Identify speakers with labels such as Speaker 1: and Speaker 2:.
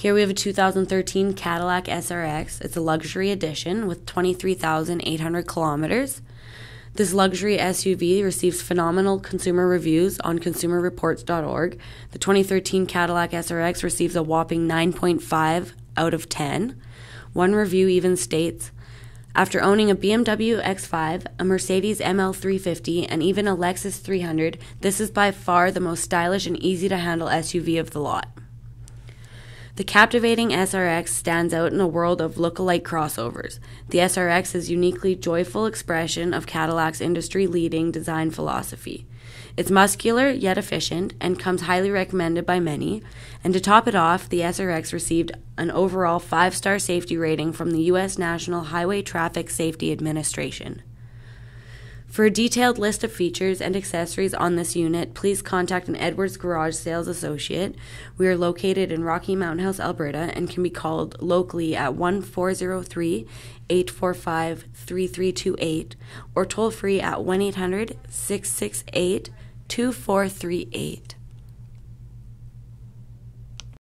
Speaker 1: Here we have a 2013 Cadillac SRX. It's a luxury edition with 23,800 kilometers. This luxury SUV receives phenomenal consumer reviews on consumerreports.org. The 2013 Cadillac SRX receives a whopping 9.5 out of 10. One review even states After owning a BMW X5, a Mercedes ML350, and even a Lexus 300, this is by far the most stylish and easy to handle SUV of the lot. The captivating SRX stands out in a world of look-alike crossovers. The SRX is uniquely joyful expression of Cadillac's industry-leading design philosophy. It's muscular yet efficient and comes highly recommended by many. And to top it off, the SRX received an overall 5-star safety rating from the US National Highway Traffic Safety Administration. For a detailed list of features and accessories on this unit, please contact an Edwards Garage Sales Associate. We are located in Rocky Mountain House, Alberta, and can be called locally at 1 403 845 3328 or toll free at 1 800 668 2438.